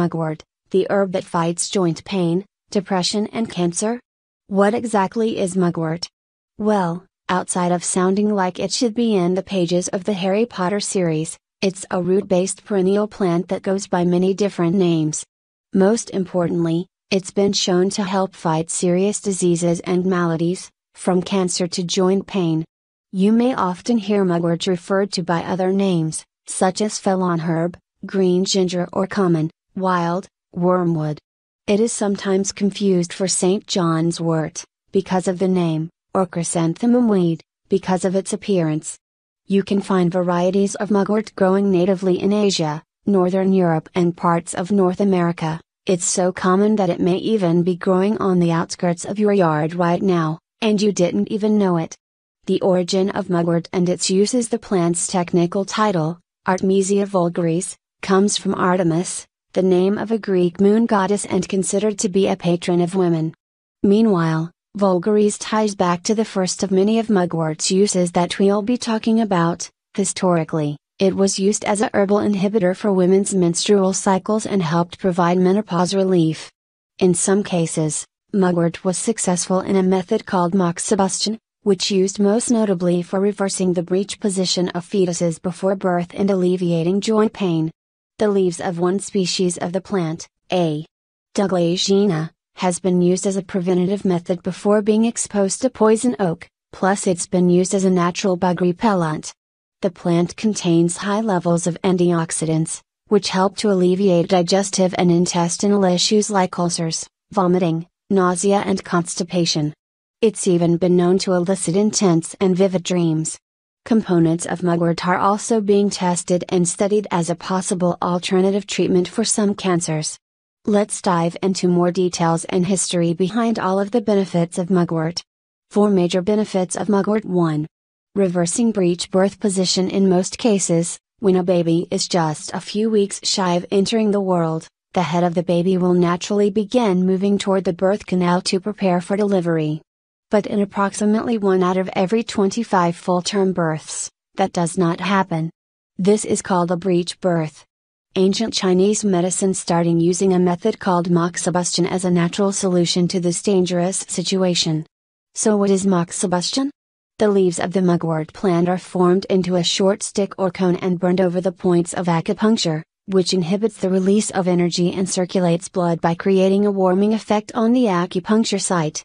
mugwort, the herb that fights joint pain, depression, and cancer? What exactly is mugwort? Well, outside of sounding like it should be in the pages of the Harry Potter series, it's a root based perennial plant that goes by many different names. Most importantly, it's been shown to help fight serious diseases and maladies, from cancer to joint pain. You may often hear mugwort referred to by other names, such as felon herb, green ginger, or common wild, wormwood. It is sometimes confused for St. John's wort, because of the name, or chrysanthemum weed, because of its appearance. You can find varieties of mugwort growing natively in Asia, Northern Europe, and parts of North America. It's so common that it may even be growing on the outskirts of your yard right now, and you didn't even know it. The origin of mugwort and its use is the plant's technical title, Artemisia vulgaris, comes from Artemis, the name of a Greek moon goddess and considered to be a patron of women. Meanwhile, Vulgaris ties back to the first of many of mugwort's uses that we'll be talking about. Historically, it was used as a herbal inhibitor for women's menstrual cycles and helped provide menopause relief. In some cases, mugwort was successful in a method called moxibustion, which used most notably for reversing the breech position of fetuses before birth and alleviating joint pain. The leaves of one species of the plant, A. douglasiana, has been used as a preventative method before being exposed to poison oak, plus it's been used as a natural bug repellent. The plant contains high levels of antioxidants, which help to alleviate digestive and intestinal issues like ulcers, vomiting, nausea, and constipation. It's even been known to elicit intense and vivid dreams. Components of mugwort are also being tested and studied as a possible alternative treatment for some cancers. Let's dive into more details and history behind all of the benefits of mugwort. Four major benefits of mugwort 1. Reversing breech birth position in most cases, when a baby is just a few weeks shy of entering the world, the head of the baby will naturally begin moving toward the birth canal to prepare for delivery but in approximately 1 out of every 25 full term births, that does not happen. This is called a breech birth. Ancient Chinese medicine starting using a method called moxibustion as a natural solution to this dangerous situation. So, what is moxibustion? The leaves of the mugwort plant are formed into a short stick or cone and burned over the points of acupuncture, which inhibits the release of energy and circulates blood by creating a warming effect on the acupuncture site.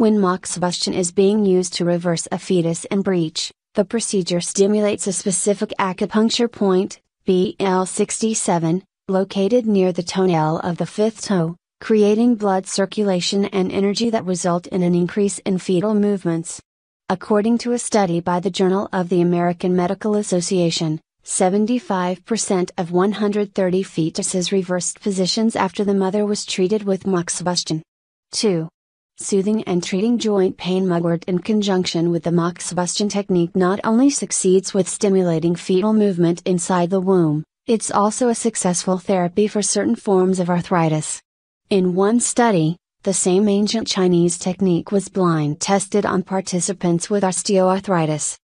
When moxibustion is being used to reverse a fetus in breech, the procedure stimulates a specific acupuncture point, BL67, located near the toenail of the fifth toe, creating blood circulation and energy that result in an increase in fetal movements. According to a study by the Journal of the American Medical Association, 75% of 130 fetuses reversed positions after the mother was treated with moxibustion. 2. Soothing and treating joint pain mugwort in conjunction with the moxibustion technique not only succeeds with stimulating fetal movement inside the womb, it's also a successful therapy for certain forms of arthritis. In one study, the same ancient Chinese technique was blind tested on participants with osteoarthritis.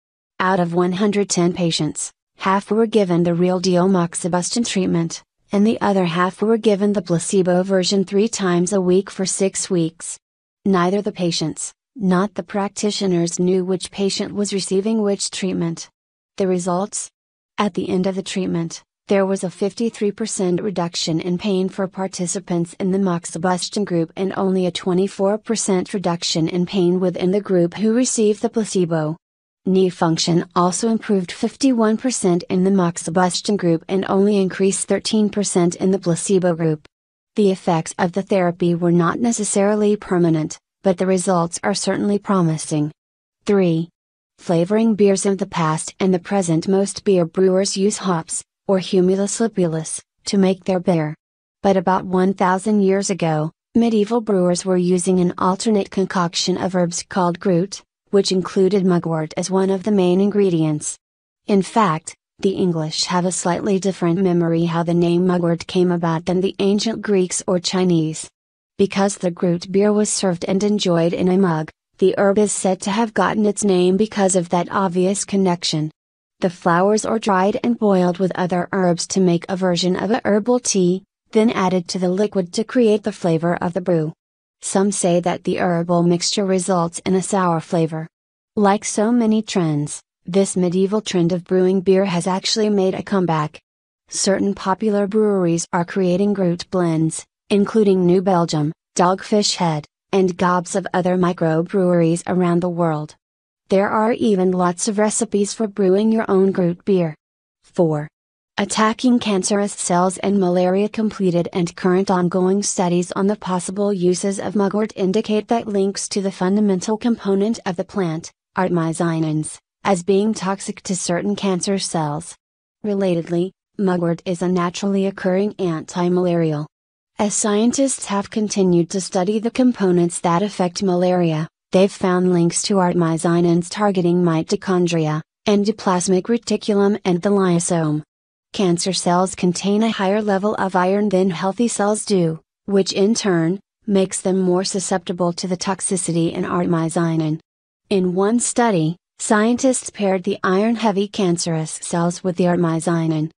Out of 110 patients, half were given the real deal moxibustion treatment, and the other half were given the placebo version three times a week for six weeks. Neither the patients, not the practitioners knew which patient was receiving which treatment. The results? At the end of the treatment, there was a 53% reduction in pain for participants in the moxibustion group and only a 24% reduction in pain within the group who received the placebo. Knee function also improved 51% in the moxibustion group and only increased 13% in the placebo group. The effects of the therapy were not necessarily permanent, but the results are certainly promising. 3. Flavoring beers of the past and the present Most beer brewers use hops, or humulus lupulus, to make their beer. But about 1,000 years ago, medieval brewers were using an alternate concoction of herbs called groot, which included mugwort as one of the main ingredients. In fact, the English have a slightly different memory how the name mugwort came about than the ancient Greeks or Chinese. Because the Groot beer was served and enjoyed in a mug, the herb is said to have gotten its name because of that obvious connection. The flowers are dried and boiled with other herbs to make a version of a herbal tea, then added to the liquid to create the flavor of the brew. Some say that the herbal mixture results in a sour flavor. Like so many trends, this medieval trend of brewing beer has actually made a comeback. Certain popular breweries are creating root blends, including New Belgium, Dogfish Head, and gobs of other microbreweries around the world. There are even lots of recipes for brewing your own root beer. 4. Attacking cancerous cells and malaria completed and current ongoing studies on the possible uses of mugwort indicate that links to the fundamental component of the plant, artemisinins as being toxic to certain cancer cells. Relatedly, mugwort is a naturally occurring anti-malarial. As scientists have continued to study the components that affect malaria, they've found links to artemisinins targeting mitochondria, endoplasmic reticulum and the lysosome. Cancer cells contain a higher level of iron than healthy cells do, which in turn, makes them more susceptible to the toxicity in artemisinin. In one study, Scientists paired the iron heavy cancerous cells with the artemisinin.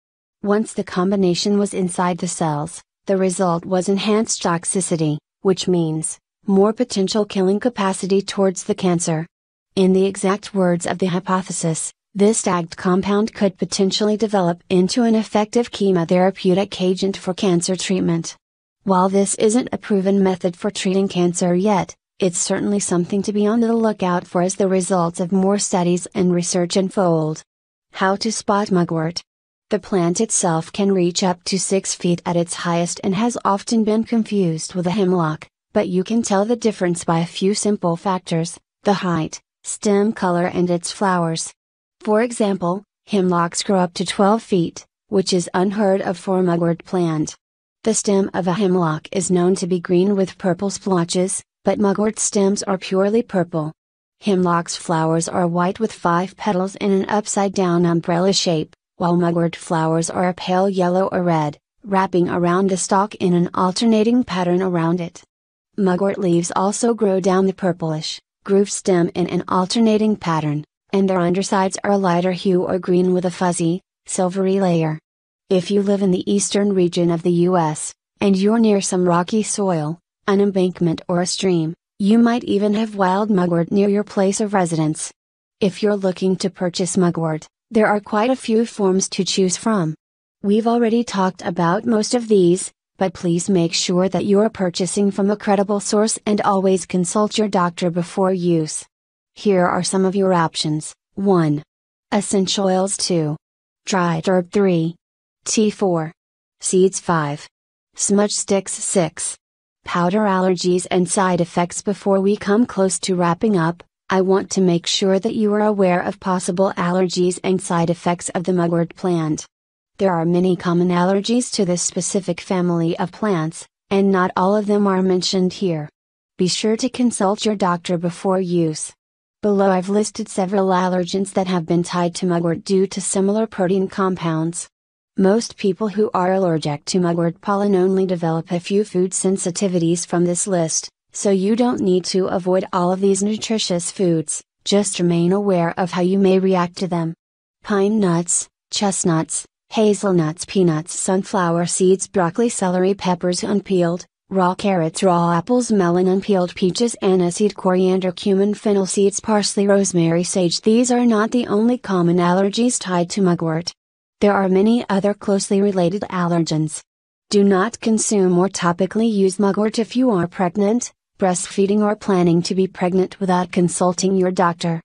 Once the combination was inside the cells, the result was enhanced toxicity, which means, more potential killing capacity towards the cancer. In the exact words of the hypothesis, this tagged compound could potentially develop into an effective chemotherapeutic agent for cancer treatment. While this isn't a proven method for treating cancer yet, it's certainly something to be on the lookout for as the results of more studies and research unfold. How to spot mugwort. The plant itself can reach up to 6 feet at its highest and has often been confused with a hemlock, but you can tell the difference by a few simple factors the height, stem color, and its flowers. For example, hemlocks grow up to 12 feet, which is unheard of for a mugwort plant. The stem of a hemlock is known to be green with purple splotches, but mugwort stems are purely purple. Hemlock's flowers are white with five petals in an upside down umbrella shape, while mugwort flowers are a pale yellow or red, wrapping around the stalk in an alternating pattern around it. Mugwort leaves also grow down the purplish, grooved stem in an alternating pattern, and their undersides are a lighter hue or green with a fuzzy, silvery layer. If you live in the eastern region of the U.S., and you're near some rocky soil, an embankment or a stream, you might even have wild mugwort near your place of residence. If you're looking to purchase mugwort, there are quite a few forms to choose from. We've already talked about most of these, but please make sure that you are purchasing from a credible source and always consult your doctor before use. Here are some of your options 1. Essential oils 2. Dried herb 3. Tea 4. Seeds 5. Smudge sticks 6 powder allergies and side effects before we come close to wrapping up, I want to make sure that you are aware of possible allergies and side effects of the mugwort plant. There are many common allergies to this specific family of plants, and not all of them are mentioned here. Be sure to consult your doctor before use. Below I've listed several allergens that have been tied to mugwort due to similar protein compounds. Most people who are allergic to mugwort pollen only develop a few food sensitivities from this list, so you don't need to avoid all of these nutritious foods, just remain aware of how you may react to them. Pine nuts, chestnuts, hazelnuts, peanuts, sunflower seeds, broccoli, celery, peppers unpeeled, raw carrots, raw apples, melon, unpeeled peaches, aniseed, coriander, cumin, fennel seeds, parsley, rosemary, sage. These are not the only common allergies tied to mugwort. There are many other closely related allergens. Do not consume or topically use mugwort if you are pregnant, breastfeeding or planning to be pregnant without consulting your doctor.